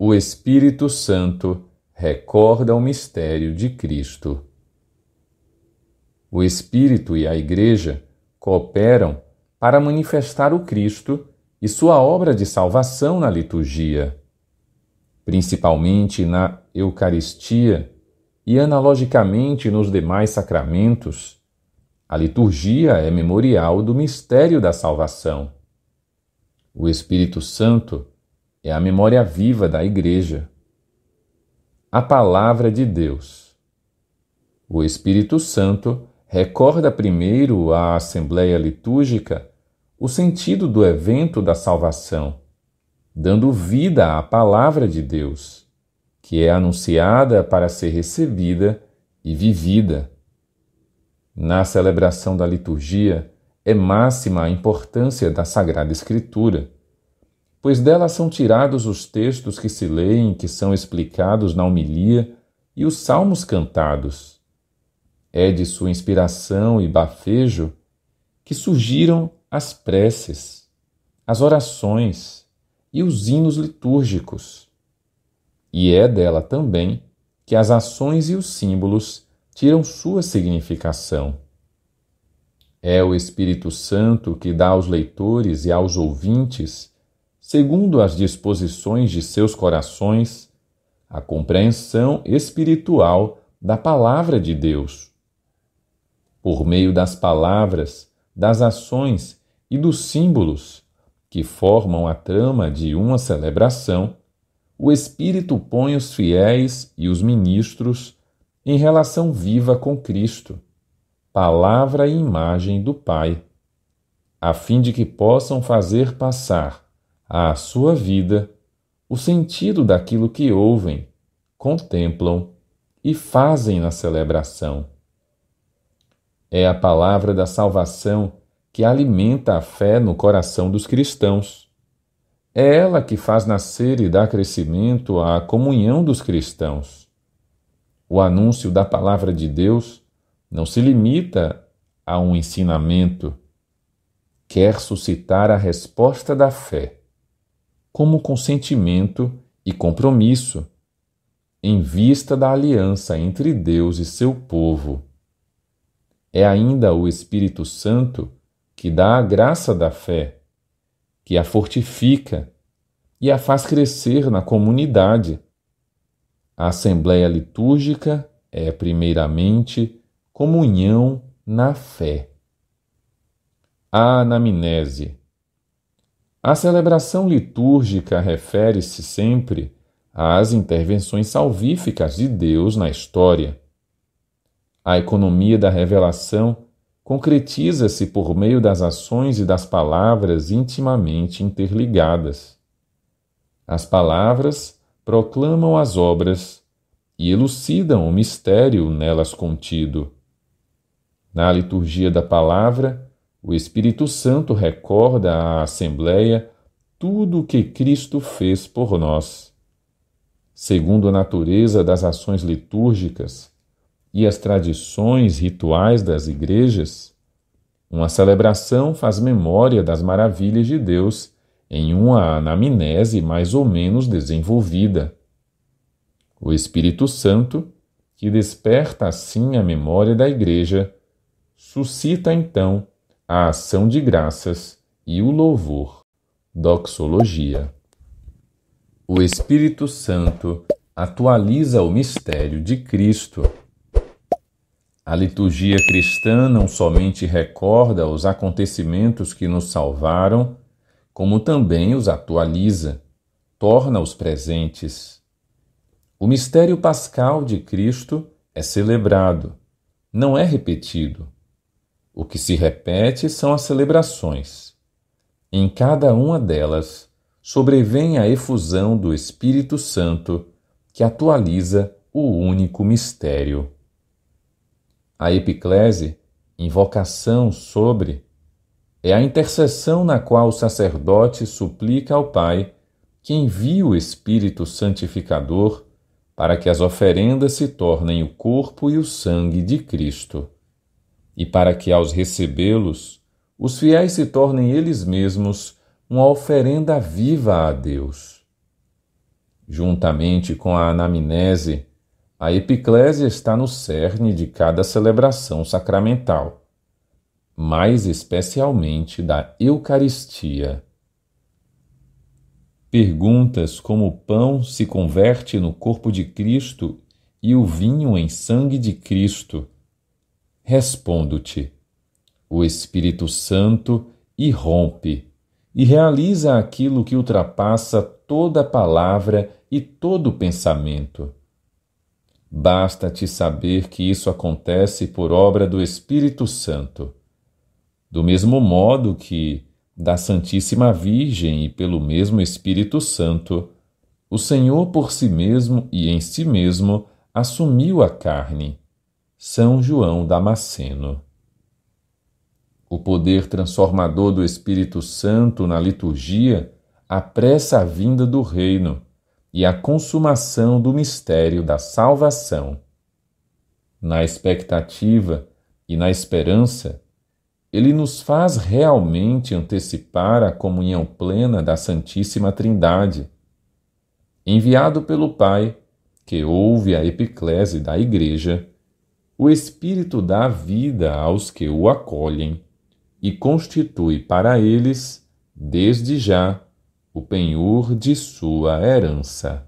o Espírito Santo recorda o mistério de Cristo. O Espírito e a Igreja cooperam para manifestar o Cristo e sua obra de salvação na liturgia, principalmente na Eucaristia e analogicamente nos demais sacramentos. A liturgia é memorial do mistério da salvação. O Espírito Santo é a memória viva da Igreja. A Palavra de Deus. O Espírito Santo recorda primeiro à Assembleia Litúrgica o sentido do evento da salvação, dando vida à Palavra de Deus, que é anunciada para ser recebida e vivida. Na celebração da liturgia, é máxima a importância da Sagrada Escritura pois dela são tirados os textos que se leem, que são explicados na homilia e os salmos cantados. É de sua inspiração e bafejo que surgiram as preces, as orações e os hinos litúrgicos. E é dela também que as ações e os símbolos tiram sua significação. É o Espírito Santo que dá aos leitores e aos ouvintes segundo as disposições de seus corações, a compreensão espiritual da palavra de Deus. Por meio das palavras, das ações e dos símbolos que formam a trama de uma celebração, o Espírito põe os fiéis e os ministros em relação viva com Cristo, palavra e imagem do Pai, a fim de que possam fazer passar à sua vida o sentido daquilo que ouvem, contemplam e fazem na celebração. É a palavra da salvação que alimenta a fé no coração dos cristãos. É ela que faz nascer e dar crescimento à comunhão dos cristãos. O anúncio da palavra de Deus não se limita a um ensinamento, quer suscitar a resposta da fé como consentimento e compromisso, em vista da aliança entre Deus e seu povo. É ainda o Espírito Santo que dá a graça da fé, que a fortifica e a faz crescer na comunidade. A Assembleia Litúrgica é, primeiramente, comunhão na fé. A anamnese a celebração litúrgica refere-se sempre às intervenções salvíficas de Deus na história. A economia da revelação concretiza-se por meio das ações e das palavras intimamente interligadas. As palavras proclamam as obras e elucidam o mistério nelas contido. Na liturgia da palavra, o Espírito Santo recorda à Assembleia tudo o que Cristo fez por nós. Segundo a natureza das ações litúrgicas e as tradições rituais das igrejas, uma celebração faz memória das maravilhas de Deus em uma anamnese mais ou menos desenvolvida. O Espírito Santo, que desperta assim a memória da Igreja, suscita então a ação de graças e o louvor. Doxologia. O Espírito Santo atualiza o mistério de Cristo. A liturgia cristã não somente recorda os acontecimentos que nos salvaram, como também os atualiza, torna-os presentes. O mistério pascal de Cristo é celebrado, não é repetido. O que se repete são as celebrações. Em cada uma delas sobrevém a efusão do Espírito Santo que atualiza o único mistério. A epiclese, invocação sobre, é a intercessão na qual o sacerdote suplica ao Pai que envie o Espírito Santificador para que as oferendas se tornem o corpo e o sangue de Cristo e para que, aos recebê-los, os fiéis se tornem eles mesmos uma oferenda viva a Deus. Juntamente com a anamnese, a epiclese está no cerne de cada celebração sacramental, mais especialmente da Eucaristia. Perguntas como o pão se converte no corpo de Cristo e o vinho em sangue de Cristo respondo-te. O Espírito Santo irrompe e realiza aquilo que ultrapassa toda palavra e todo pensamento. Basta-te saber que isso acontece por obra do Espírito Santo. Do mesmo modo que, da Santíssima Virgem e pelo mesmo Espírito Santo, o Senhor por si mesmo e em si mesmo assumiu a carne são João Damasceno. O poder transformador do Espírito Santo na liturgia apressa a vinda do reino e a consumação do mistério da salvação. Na expectativa e na esperança, ele nos faz realmente antecipar a comunhão plena da Santíssima Trindade. Enviado pelo Pai, que ouve a epiclese da Igreja, o Espírito dá vida aos que o acolhem e constitui para eles, desde já, o penhor de sua herança.